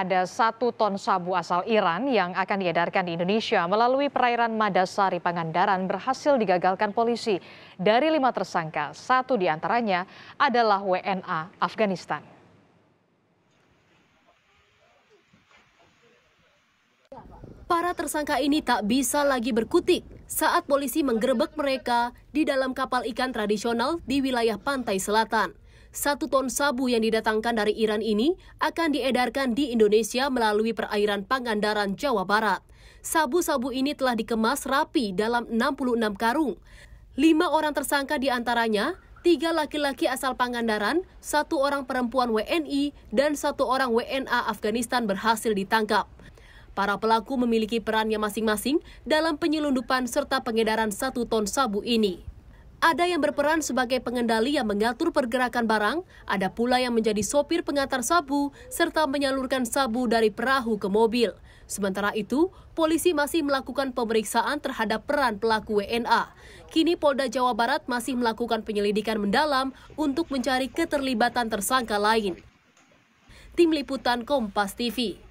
ada satu ton sabu asal Iran yang akan diedarkan di Indonesia melalui perairan Madasari Pangandaran berhasil digagalkan polisi. Dari lima tersangka, satu di antaranya adalah WNA Afghanistan. Para tersangka ini tak bisa lagi berkutik saat polisi menggerebek mereka di dalam kapal ikan tradisional di wilayah pantai selatan satu ton sabu yang didatangkan dari Iran ini akan diedarkan di Indonesia melalui perairan Pangandaran, Jawa Barat. Sabu-sabu ini telah dikemas rapi dalam 66 karung. Lima orang tersangka diantaranya tiga laki-laki asal Pangandaran, satu orang perempuan WNI, dan satu orang WNA Afghanistan berhasil ditangkap. Para pelaku memiliki perannya masing-masing dalam penyelundupan serta pengedaran satu ton sabu ini. Ada yang berperan sebagai pengendali yang mengatur pergerakan barang, ada pula yang menjadi sopir pengantar sabu, serta menyalurkan sabu dari perahu ke mobil. Sementara itu, polisi masih melakukan pemeriksaan terhadap peran pelaku WNA. Kini Polda Jawa Barat masih melakukan penyelidikan mendalam untuk mencari keterlibatan tersangka lain. Tim Liputan Kompas TV